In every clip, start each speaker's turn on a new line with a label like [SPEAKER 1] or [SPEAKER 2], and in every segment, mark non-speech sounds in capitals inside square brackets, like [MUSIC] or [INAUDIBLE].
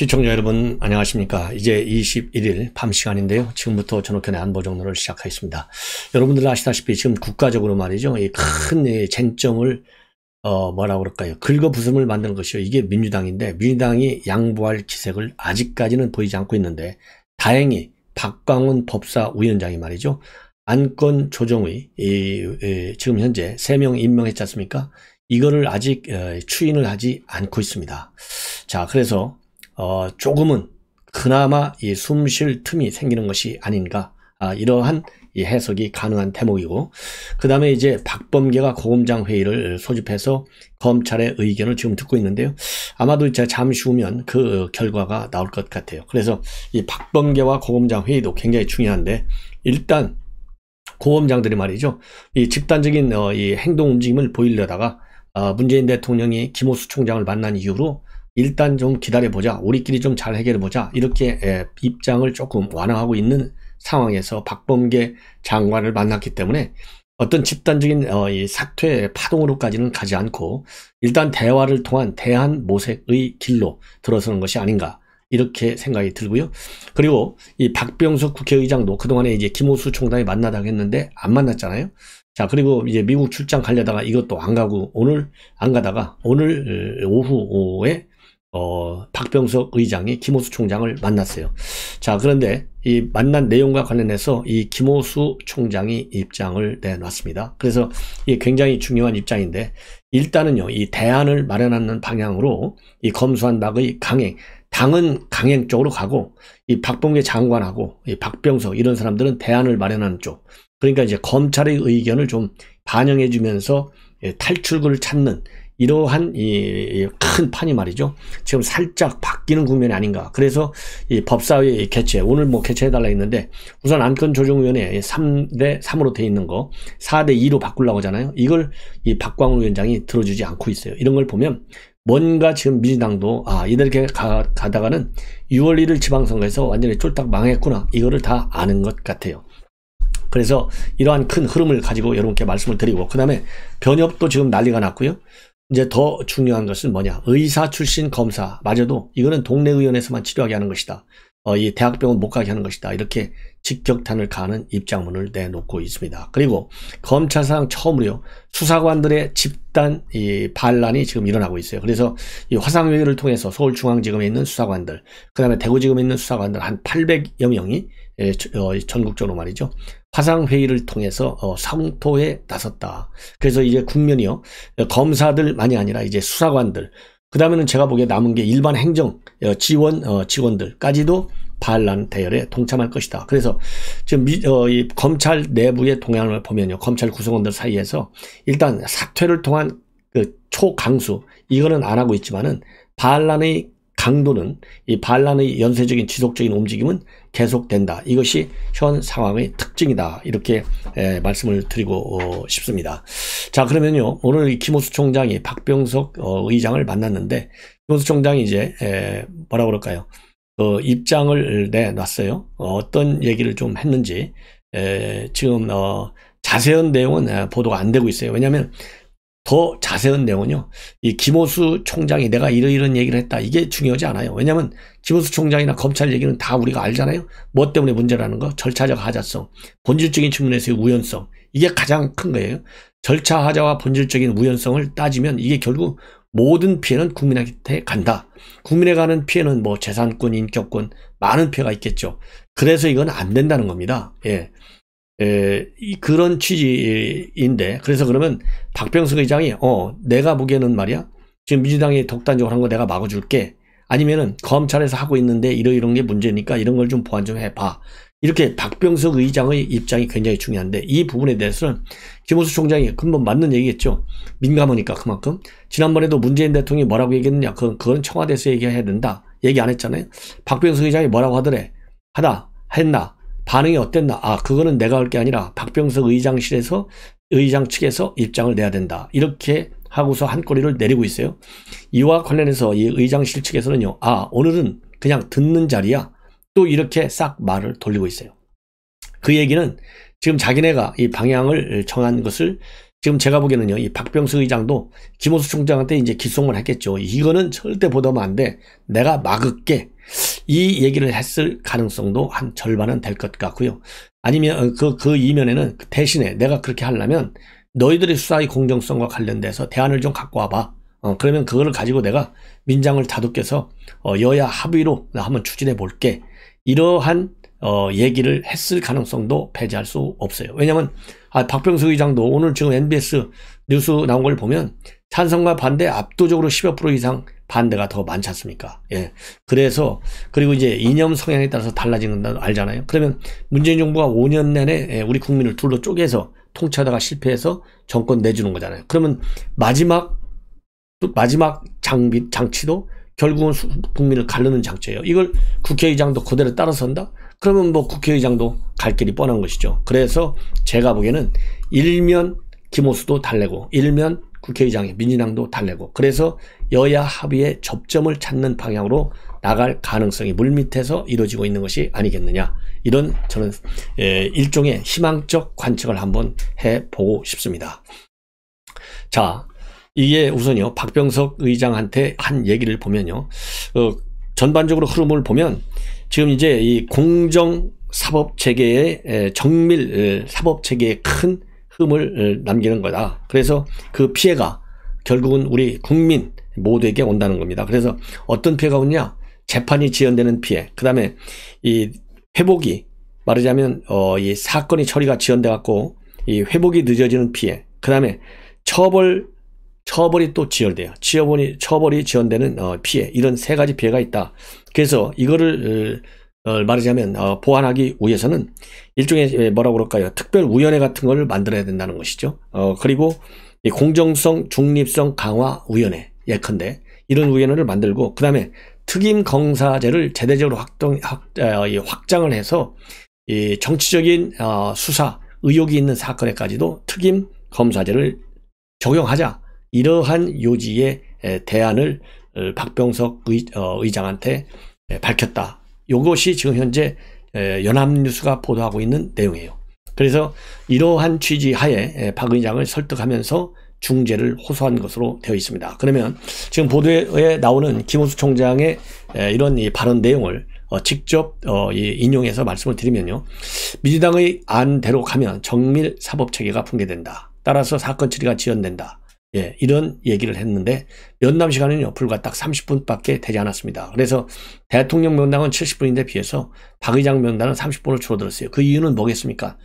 [SPEAKER 1] 시청자 여러분 안녕하십니까. 이제 21일 밤 시간인데요. 지금부터 전옥현의 안보정론을 시작하겠습니다. 여러분들 아시다시피 지금 국가적으로 말이죠. 이 큰 쟁점을 어 뭐라고 그럴까요. 긁어부숨을 만드는 것이요. 이게 민주당인데 민주당이 양보할 기색을 아직까지는 보이지 않고 있는데 다행히 박광훈 법사위원장이 말이죠. 안건 조정의 이, 이, 지금 현재 3명 임명했지 않습니까? 이거를 아직 어, 추인을 하지 않고 있습니다. 자 그래서 어, 조금은 그나마 이숨쉴 틈이 생기는 것이 아닌가 아, 이러한 이 해석이 가능한 대목이고 그 다음에 이제 박범계가 고검장 회의를 소집해서 검찰의 의견을 지금 듣고 있는데요. 아마도 제가 잠시 후면 그 결과가 나올 것 같아요. 그래서 이 박범계와 고검장 회의도 굉장히 중요한데 일단 고검장들이 말이죠. 이 집단적인 어, 이 행동 움직임을 보이려다가 어, 문재인 대통령이 김호수 총장을 만난 이후로 일단 좀 기다려보자. 우리끼리 좀 잘 해결해보자. 이렇게 예, 입장을 조금 완화하고 있는 상황에서 박범계 장관을 만났기 때문에 어떤 집단적인 어, 사퇴 파동으로까지는 가지 않고 일단 대화를 통한 대한 모색의 길로 들어서는 것이 아닌가 이렇게 생각이 들고요. 그리고 이 박병석 국회의장도 그동안에 이제 김호수 총장이 만나다 했는데 안 만났잖아요. 자 그리고 이제 미국 출장 가려다가 이것도 안 가고 오늘 안 가다가 오늘 어, 오후에 어, 박병석 의장이 김호수 총장을 만났어요. 자, 그런데 이 만난 내용과 관련해서 이 김호수 총장이 입장을 내놨습니다. 그래서 이 굉장히 중요한 입장인데 일단은요, 이 대안을 마련하는 방향으로 이 검수한 박의 강행, 당은 강행 쪽으로 가고 이 박봉계 장관하고 이 박병석 이런 사람들은 대안을 마련하는 쪽. 그러니까 이제 검찰의 의견을 좀 반영해 주면서 예, 탈출구를 찾는 이러한 이큰 판이 말이죠. 지금 살짝 바뀌는 국면이 아닌가. 그래서 이 법사위 개최, 오늘 뭐 개최해달라 했는데 우선 안건조정위원회 3대 3으로 돼 있는 거 4대 2로 바꾸려고 하잖아요. 이걸 이 박광우 위원장이 들어주지 않고 있어요. 이런 걸 보면 뭔가 지금 민주당도 아 이렇게 가, 가다가는 6월 1일 지방선거에서 완전히 쫄딱 망했구나 이거를 다 아는 것 같아요. 그래서 이러한 큰 흐름을 가지고 여러분께 말씀을 드리고 그 다음에 변협도 지금 난리가 났고요. 이제 더 중요한 것은 뭐냐. 의사 출신 검사. 마저도 이거는 동네 의원에서만 치료하게 하는 것이다. 어, 이 대학병원 못 가게 하는 것이다. 이렇게 직격탄을 가는 입장문을 내놓고 있습니다. 그리고 검찰상 처음으로 수사관들의 집단 이 반란이 지금 일어나고 있어요. 그래서 이 화상회의를 통해서 서울중앙지검에 있는 수사관들, 그 다음에 대구지검에 있는 수사관들 한 800여 명이 예, 어, 전국적으로 말이죠. 화상회의를 통해서 어, 상토에 나섰다. 그래서 이제 국면이요. 검사들만이 아니라 이제 수사관들, 그 다음에는 제가 보기에 남은 게 일반 행정 어, 지원 어, 직원들까지도 반란 대열에 동참할 것이다. 그래서 지금 미, 어, 검찰 내부의 동향을 보면요. 검찰 구성원들 사이에서 일단 사퇴를 통한 그 초강수 이거는 안 하고 있지만은 반란의 강도는 이 반란의 연쇄적인 지속적인 움직임은 계속된다. 이것이 현 상황의 특징이다. 이렇게 에, 말씀을 드리고 어, 싶습니다. 자 그러면요 오늘 김호수 총장이 박병석 어, 의장을 만났는데 김호수 총장이 이제 에, 뭐라 그럴까요? 어, 입장을 내놨어요. 어, 떤 얘기를 좀 했는지 에, 지금 어, 자세한 내용은 보도가 안 되고 있어요. 왜냐하면 더 자세한 내용은요. 이 김호수 총장이 내가 이러이런 얘기를 했다. 이게 중요하지 않아요. 왜냐하면 김호수 총장이나 검찰 얘기는 다 우리가 알잖아요. 뭐 때문에 문제라는 거? 절차적 하자성, 본질적인 측면에서의 우연성. 이게 가장 큰 거예요. 절차 하자와 본질적인 우연성을 따지면 이게 결국 모든 피해는 국민한테 간다. 국민에 가는 피해는 뭐 재산권, 인격권 많은 피해가 있겠죠. 그래서 이건 안 된다는 겁니다. 예. 에, 그런 취지인데 그래서 그러면 박병석 의장이 어 내가 보기에는 말이야 지금 민주당이 독단적으로 한 거 내가 막아줄게 아니면은 검찰에서 하고 있는데 이러 이런 게 문제니까 이런 걸 좀 보완 좀 해봐 이렇게 박병석 의장의 입장이 굉장히 중요한데 이 부분에 대해서는 김호수 총장이 근본 맞는 얘기겠죠 민감하니까 그만큼 지난번에도 문재인 대통령이 뭐라고 얘기했느냐 그건, 그건 청와대에서 얘기해야 된다 얘기 안 했잖아요 박병석 의장이 뭐라고 하더래 하다 했나 반응이 어땠나? 아, 그거는 내가 할 게 아니라 박병석 의장실에서 의장 측에서 입장을 내야 된다. 이렇게 하고서 한 꼬리를 내리고 있어요. 이와 관련해서 이 의장실 측에서는요. 아, 오늘은 그냥 듣는 자리야. 또 이렇게 싹 말을 돌리고 있어요. 그 얘기는 지금 자기네가 이 방향을 정한 것을 지금 제가 보기에는요, 이 박병수 의장도 김호수 총장한테 이제 기송을 했겠죠. 이거는 절대 보도하면 안 돼. 내가 막을게. 이 얘기를 했을 가능성도 한 절반은 될 것 같고요. 아니면 어, 그, 그 이면에는 그 대신에 내가 그렇게 하려면 너희들의 수사의 공정성과 관련돼서 대안을 좀 갖고 와봐. 어, 그러면 그거를 가지고 내가 민장을 다독여서 어, 여야 합의로 한번 추진해 볼게. 이러한 어, 얘기를 했을 가능성도 배제할 수 없어요. 왜냐면 하 아, 박병석 의장도 오늘 지금 NBS 뉴스 나온 걸 보면 찬성과 반대 압도적으로 10여% 프로 이상 반대가 더 많지 않습니까? 예. 그래서, 그리고 이제 이념 성향에 따라서 달라지는 건 알잖아요. 그러면 문재인 정부가 5년 내내 예, 우리 국민을 둘로 쪼개서 통치하다가 실패해서 정권 내주는 거잖아요. 그러면 마지막, 마지막 장비, 장치도 결국은 국민을 가르는 장치예요. 이걸 국회의장도 그대로 따라선다? 그러면 뭐 국회의장도 갈 길이 뻔한 것이죠. 그래서 제가 보기에는 일면 김호수도 달래고 일면 국회의장이 민주당도 달래고 그래서 여야 합의의 접점을 찾는 방향으로 나갈 가능성이 물밑에서 이루어지고 있는 것이 아니겠느냐 이런 저는 일종의 희망적 관측을 한번 해보고 싶습니다. 자 이게 우선요 박병석 의장한테 한 얘기를 보면요 어, 전반적으로 흐름을 보면 지금 이제 이 공정 사법 체계의 정밀 사법 체계의 큰흐름을 남기는 거다. 그래서 그 피해가 결국은 우리 국민 모두에게 온다는 겁니다. 그래서 어떤 피해가 오냐? 재판이 지연되는 피해. 그다음에 이 회복이 말하자면 어이 사건이 처리가 지연돼 갖고 이 회복이 늦어지는 피해. 그다음에 처벌 처벌이 또 지연돼요. 처벌이, 처벌이 지연되는 어, 피해 이런 세 가지 피해가 있다. 그래서 이거를 어, 어 말하자면 어, 보완하기 위해서는 일종의 예, 뭐라고 그럴까요? 특별 위원회 같은 걸 만들어야 된다는 것이죠. 어, 그리고 이 공정성 중립성 강화 위원회 예컨대 이런 위원회를 만들고 그 다음에 특임 검사제를 제대적으로 확정, 확, 어, 이확 장을 해서 이 정치적인 어, 수사 의혹이 있는 사건에까지도 특임 검사제를 적용하자 이러한 요지의 대안을 어, 박병석 의, 어, 장한테 밝혔다. 이것이 지금 현재 연합뉴스가 보도하고 있는 내용이에요. 그래서 이러한 취지 하에 박 의장을 설득하면서 중재를 호소한 것으로 되어 있습니다. 그러면 지금 보도에 나오는 김호수 총장의 이런 발언 내용을 어, 직접 인용해서 말씀을 드리면요. 민주당의 안대로 가면 정밀 사법 체계가 붕괴된다. 따라서 사건 처리가 지연된다. 예, 이런 얘기를 했는데 면담 시간은요 불과 딱 30분밖에 되지 않았습니다. 그래서 대통령 면담은 70분인데 비해서 박 의장 면담은 30분으로 줄어들었어요. 그 이유는 뭐겠습니까?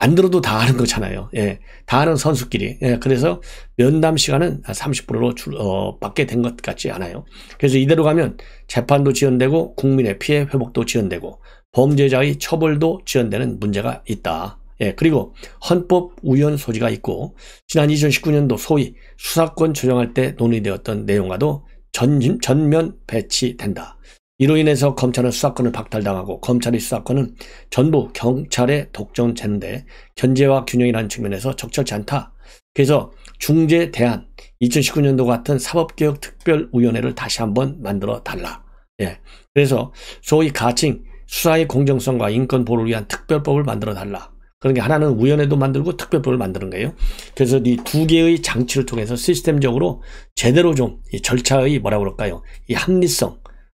[SPEAKER 1] 안 들어도 다 아는 거잖아요. 예, 다 아는 선수끼리. 예, 그래서 면담 시간은 30분으로 줄, 어, 밖에 된 것 같지 않아요. 그래서 이대로 가면 재판도 지연되고 국민의 피해 회복도 지연되고 범죄자의 처벌도 지연되는 문제가 있다. 예, 그리고 헌법 우연 소지가 있고 지난 2019년도 소위 수사권 조정할 때 논의되었던 내용과도 전, 전면 배치된다. 이로 인해서 검찰은 수사권을 박탈당하고 검찰의 수사권은 전부 경찰의 독점체인데 견제와 균형이라는 측면에서 적절치 않다. 그래서 중재 대안 2019년도 같은 사법개혁 특별위원회를 다시 한번 만들어 달라. 예. 그래서 소위 가칭 수사의 공정성과 인권 보호를 위한 특별법을 만들어 달라. 그런 게 하나는 우연에도 만들고 특별법을 만드는 거예요. 그래서 이 두 개의 장치를 통해서 시스템적으로 제대로 좀이 절차의 뭐라 그럴까요? 이 합리성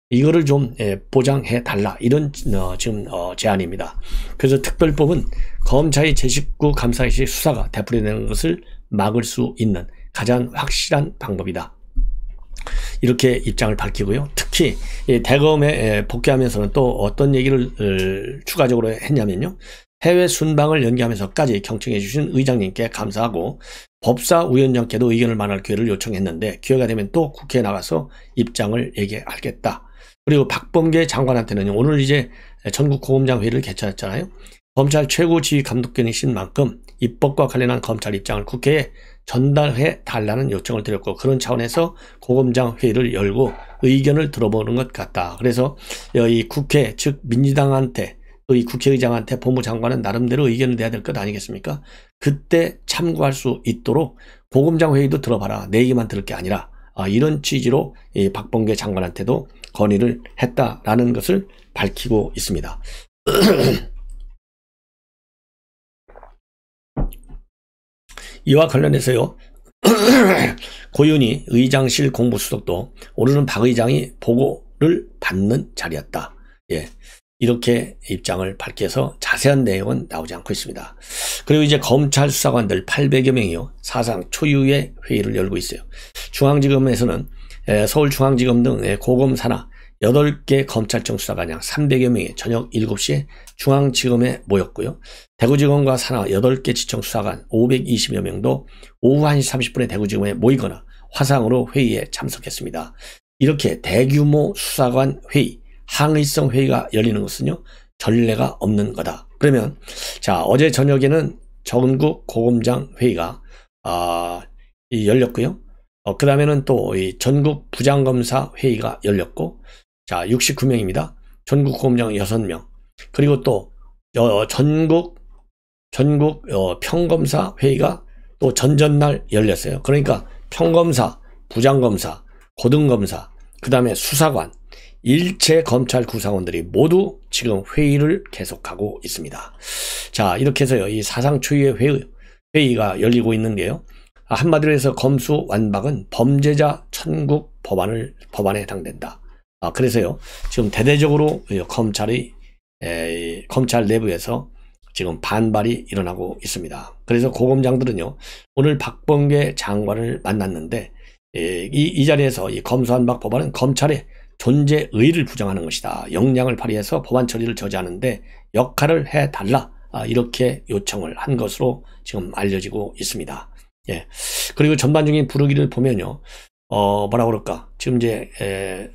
[SPEAKER 1] 이거를 좀 예, 보장해 달라 이런 어, 지금 어, 제안입니다. 그래서 특별법은 검찰이 제19 감사시 수사가 되풀이되는 것을 막을 수 있는 가장 확실한 방법이다. 이렇게 입장을 밝히고요. 특히 대검에 복귀하면서는 또 어떤 얘기를 추가적으로 했냐면요. 해외 순방을 연기하면서까지 경청해 주신 의장님께 감사하고 법사 위원장께도 의견을 말할 기회를 요청했는데 기회가 되면 또 국회에 나가서 입장을 얘기하겠다. 그리고 박범계 장관한테는 오늘 이제 전국고검장 회의를 개최했잖아요. 검찰 최고 지휘 감독견이신 만큼 입법과 관련한 검찰 입장을 국회에 전달해 달라는 요청을 드렸고 그런 차원에서 고검장 회의를 열고 의견을 들어보는 것 같다. 그래서 이 국회 즉 민주당한테 또이 국회의장한테 법무장관은 나름대로 의견을 내야 될 것 아니겠습니까? 그때 참고할 수 있도록 고검장 회의도 들어봐라. 내 얘기만 들을 게 아니라 아, 이런 취지로 이박봉계 장관한테도 건의를 했다라는 것을 밝히고 있습니다. [CLEARS THROAT] 이와 관련해서요. [CLEARS THROAT] 고윤희 의장실 공부수석도 오늘은 박 의장이 보고를 받는 자리였다. 예. 이렇게 입장을 밝혀서 자세한 내용은 나오지 않고 있습니다. 그리고 이제 검찰 수사관들 800여 명이요. 사상 초유의 회의를 열고 있어요. 중앙지검에서는 서울중앙지검 등 고검 산하 8개 검찰청 수사관이 300여 명이 저녁 7시에 중앙지검에 모였고요. 대구지검과 산하 8개 지청 수사관 520여 명도 오후 1시 30분에 대구지검에 모이거나 화상으로 회의에 참석했습니다. 이렇게 대규모 수사관 회의, 항의성 회의가 열리는 것은요. 전례가 없는 거다. 그러면 자 어제 저녁에는 정국 고검장 회의가 아, 이 열렸고요. 어, 그 다음에는 또이 전국 부장검사 회의가 열렸고 자 69명입니다. 전국 고검장 6명 그리고 또 어, 전국 전국 어, 평검사 회의가 또 전전날 열렸어요. 그러니까 평검사, 부장검사, 고등검사, 그 다음에 수사관, 일체 검찰 구상원들이 모두 지금 회의를 계속하고 있습니다. 자, 이렇게 해서요. 이 사상 초유의 회의, 회의가 열리고 있는데요. 한마디로 해서 검수 완박은 범죄자 천국 법안을, 법안에 해당된다. 아, 그래서요. 지금 대대적으로 검찰이, 에, 검찰 내부에서 지금 반발이 일어나고 있습니다. 그래서 고검장들은요. 오늘 박범계 장관을 만났는데 이, 이 자리에서 이 검수완박 법안은 검찰의 존재의를 부정하는 것이다. 역량을 발휘해서 법안 처리를 저지하는데 역할을 해달라. 아, 이렇게 요청을 한 것으로 지금 알려지고 있습니다. 예. 그리고 전반적인 부르기를 보면요. 어, 뭐라 그럴까. 지금 이제, 에,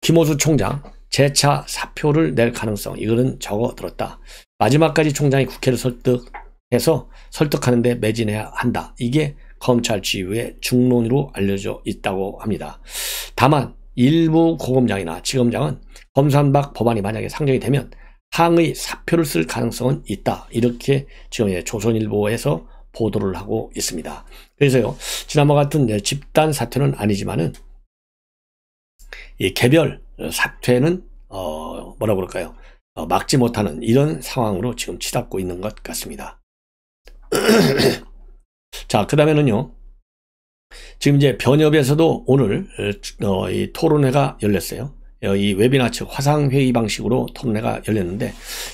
[SPEAKER 1] 김호수 총장, 재차 사표를 낼 가능성, 이거는 적어들었다. 마지막까지 총장이 국회를 설득해서 설득하는데 매진해야 한다. 이게 검찰 지휘의 중론으로 알려져 있다고 합니다. 다만, 일부 고검장이나 지검장은 검산박 법안이 만약에 상정이 되면 항의 사표를 쓸 가능성은 있다. 이렇게 지금 조선일보에서 보도를 하고 있습니다. 그래서요, 지난번 같은 집단 사퇴는 아니지만은 이 개별 사퇴는 어 뭐라고 그럴까요? 어 막지 못하는 이런 상황으로 지금 치닫고 있는 것 같습니다. [CLEARS THROAT] 자, 그 다음에는요. 지금 이제 변협에서도 오늘 어, 이 토론회가 열렸어요. 어, 이 웨비나 즉 화상회의 방식으로 토론회가 열렸는데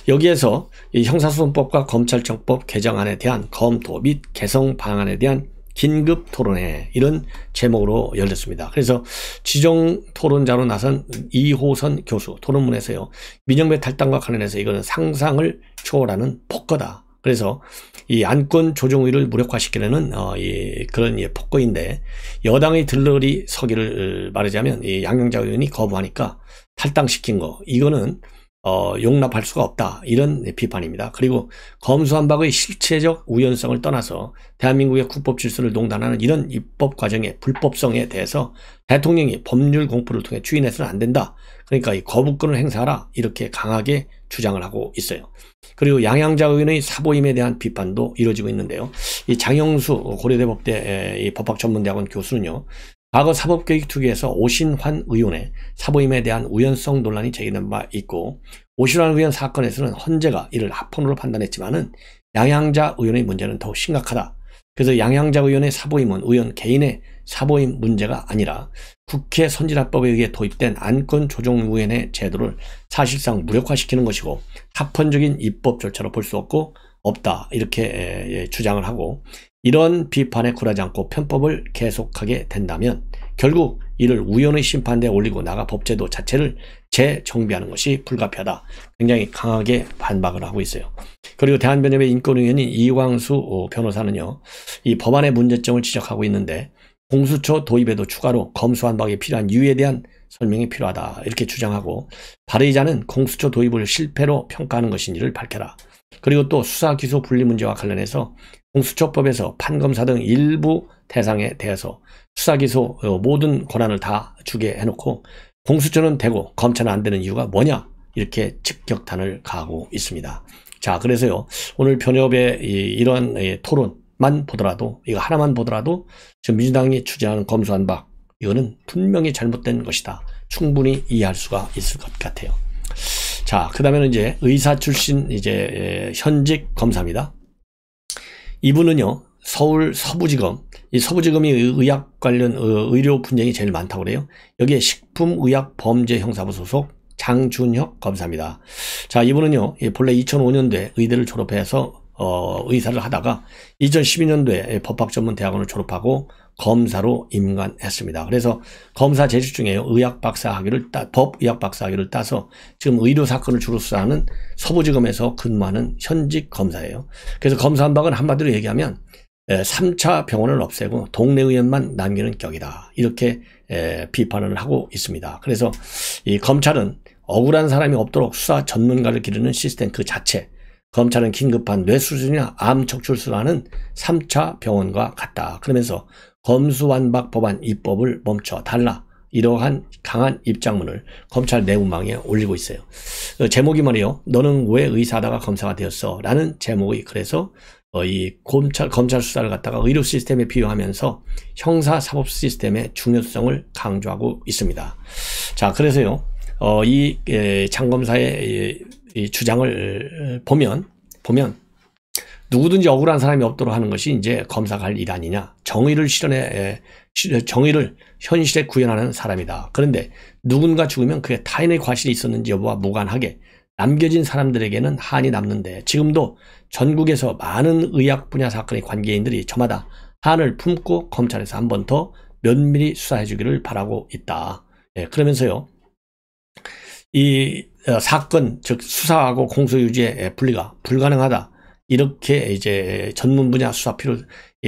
[SPEAKER 1] 여기에서 이 형사소송법과 검찰청법 개정안에 대한 검토 및 개성 방안에 대한 긴급 토론회 이런 제목으로 열렸습니다. 그래서 지정 토론자로 나선 이호선 교수 토론문에서요. 민영배 탈당과 관련해서 이거는 상상을 초월하는 폭거다. 그래서 이 안건 조정위를 무력화시키려는 어, 이 그런 예, 폭거인데 여당의 들러리 서기를 어, 말하자면 이양영자 의원이 거부하니까 탈당시킨 거 이거는 어, 용납할 수가 없다. 이런 비판입니다. 그리고 검수한박의 실체적 우연성을 떠나서 대한민국의 국법 질서를 농단하는 이런 입법 과정의 불법성에 대해서 대통령이 법률 공포를 통해 추인해서는 안 된다. 그러니까 이 거부권을 행사하라. 이렇게 강하게 주장을 하고 있어요. 그리고 양양자 의원의 사보임에 대한 비판도 이뤄지고 있는데요. 이 장영수 고려대법대 법학전문대학원 교수는요. 과거 사법개혁 특위에서 오신환 의원의 사보임에 대한 우연성 논란이 제기된 바 있고 오신환 의원 사건에서는 헌재가 이를 합헌으로 판단했지만은 양양자 의원의 문제는 더욱 심각하다. 그래서 양양자 의원의 사보임은 의원 개인의 사보임 문제가 아니라 국회 선진화법에 의해 도입된 안건조정위원회 제도를 사실상 무력화시키는 것이고 합헌적인 입법 절차로 볼 수 없고 없다 이렇게 예, 예, 주장을 하고 이런 비판에 굴하지 않고 편법을 계속하게 된다면 결국 이를 우연의 심판대에 올리고 나가 법제도 자체를 재정비하는 것이 불가피하다. 굉장히 강하게 반박을 하고 있어요. 그리고 대한변협의 인권위원인 이광수 어, 변호사는요. 이 법안의 문제점을 지적하고 있는데 공수처 도입에도 추가로 검수한박이 필요한 이유에 대한 설명이 필요하다 이렇게 주장하고 발의자는 공수처 도입을 실패로 평가하는 것인지를 밝혀라. 그리고 또 수사 기소 분리 문제와 관련해서 공수처법에서 판검사 등 일부 대상에 대해서 수사 기소 어, 모든 권한을 다 주게 해놓고 공수처는 되고 검찰은 안 되는 이유가 뭐냐 이렇게 직격탄을 가하고 있습니다. 자 그래서요 오늘 변협의 이러한 예, 토론만 보더라도 이거 하나만 보더라도 지금 민주당이 추진하는 검수한박 이거는 분명히 잘못된 것이다. 충분히 이해할 수가 있을 것 같아요. 자, 그 다음에는 이제 의사 출신 이제 예, 현직 검사입니다. 이분은요, 서울 서부지검, 이 서부지검이 의학 관련 어, 의료 분쟁이 제일 많다고 그래요. 여기에 식품의약범죄형사부 소속 장준혁 검사입니다. 자, 이분은요, 예, 본래 2005년도에 의대를 졸업해서 어, 의사를 하다가 2012년도에 법학전문대학원을 졸업하고 검사로 임관했습니다. 그래서 검사 재직 중에 의학 박사 학위를 따, 법 의학 박사 학위를 따서 지금 의료 사건을 주로 수사하는 서부지검에서 근무하는 현직 검사예요. 그래서 검사 한 박은 한마디로 얘기하면 3차 병원을 없애고 동네 의원만 남기는 격이다. 이렇게 비판을 하고 있습니다. 그래서 이 검찰은 억울한 사람이 없도록 수사 전문가를 기르는 시스템 그 자체 검찰은 긴급한 뇌수술이나암 척출술하는 3차 병원과 같다. 그러면서 검수완박 법안 입법을 멈춰달라. 이러한 강한 입장문을 검찰 내부망에 올리고 있어요. 어, 제목이 말이요. 너는 왜 의사다가 하 검사가 되었어? 라는 제목이 그래서 어, 이 검찰, 검찰 수사를 갖다가 의료 시스템에 비유하면서 형사 사법 시스템의 중요성을 강조하고 있습니다. 자, 그래서요. 어, 이 예, 장검사의 이 주장을 어, 보면 보면 누구든지 억울한 사람이 없도록 하는 것이 이제 검사가 할일 아니냐. 정의를 실현해 예, 정의를 현실에 구현하는 사람이다. 그런데 누군가 죽으면 그게 타인의 과실이 있었는지 여부와 무관하게 남겨진 사람들에게는 한이 남는데 지금도 전국에서 많은 의학 분야 사건의 관계인들이 저마다 한을 품고 검찰에서 한 번 더 면밀히 수사해 주기를 바라고 있다. 예, 그러면서요. 이 어, 사건 즉 수사하고 공소유지의 예, 분리가 불가능하다. 이렇게 이제 전문 분야 수사 필요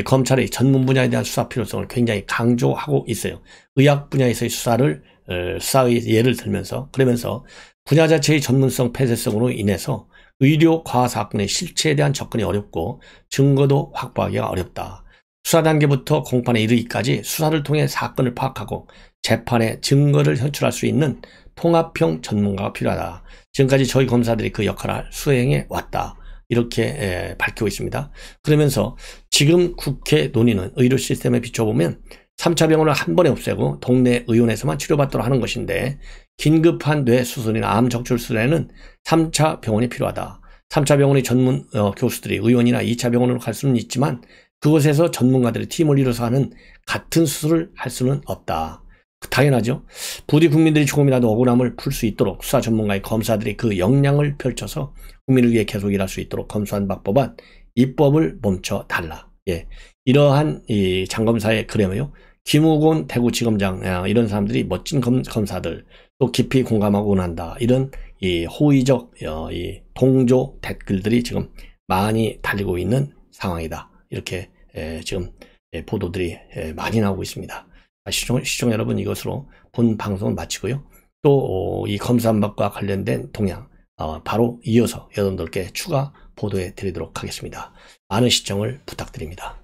[SPEAKER 1] 검찰의 전문 분야에 대한 수사 필요성을 굉장히 강조하고 있어요. 의학 분야에서의 수사를 어, 수사의 예를 들면서 그러면서 분야 자체의 전문성 폐쇄성으로 인해서 의료 과학 사건의 실체에 대한 접근이 어렵고 증거도 확보하기가 어렵다. 수사 단계부터 공판에 이르기까지 수사를 통해 사건을 파악하고 재판에 증거를 현출할 수 있는 통합형 전문가가 필요하다. 지금까지 저희 검사들이 그 역할을 수행해 왔다. 이렇게 예, 밝히고 있습니다. 그러면서 지금 국회 논의는 의료 시스템에 비춰보면 3차 병원을 한 번에 없애고 동네 의원에서만 치료받도록 하는 것인데 긴급한 뇌수술이나 암 적출 수술에는 3차 병원이 필요하다. 3차 병원의 전문 어, 교수들이 의원이나 2차 병원으로 갈 수는 있지만 그곳에서 전문가들이 팀을 이뤄서 하는 같은 수술을 할 수는 없다. 당연하죠. 부디 국민들이 조금이라도 억울함을 풀 수 있도록 수사 전문가의 검사들이 그 역량을 펼쳐서 국민을 위해 계속 일할 수 있도록 검수한 박법안 입법을 멈춰 달라. 예. 이러한 이 장검사의 그래요. 김우곤 대구지검장 아, 이런 사람들이 멋진 검, 검사들 또 깊이 공감하고 난다 이런 이 호의적 어, 이 동조 댓글들이 지금 많이 달리고 있는 상황이다 이렇게 에, 지금 에, 예, 보도들이 에, 많이 나오고 있습니다. 아, 시청, 시청 여러분 이것으로 본 방송을 마치고요. 또이 어, 검산밥과 관련된 동향 아, 바로 이어서 여러분들께 추가 보도해 드리도록 하겠습니다. 많은 시청을 부탁드립니다.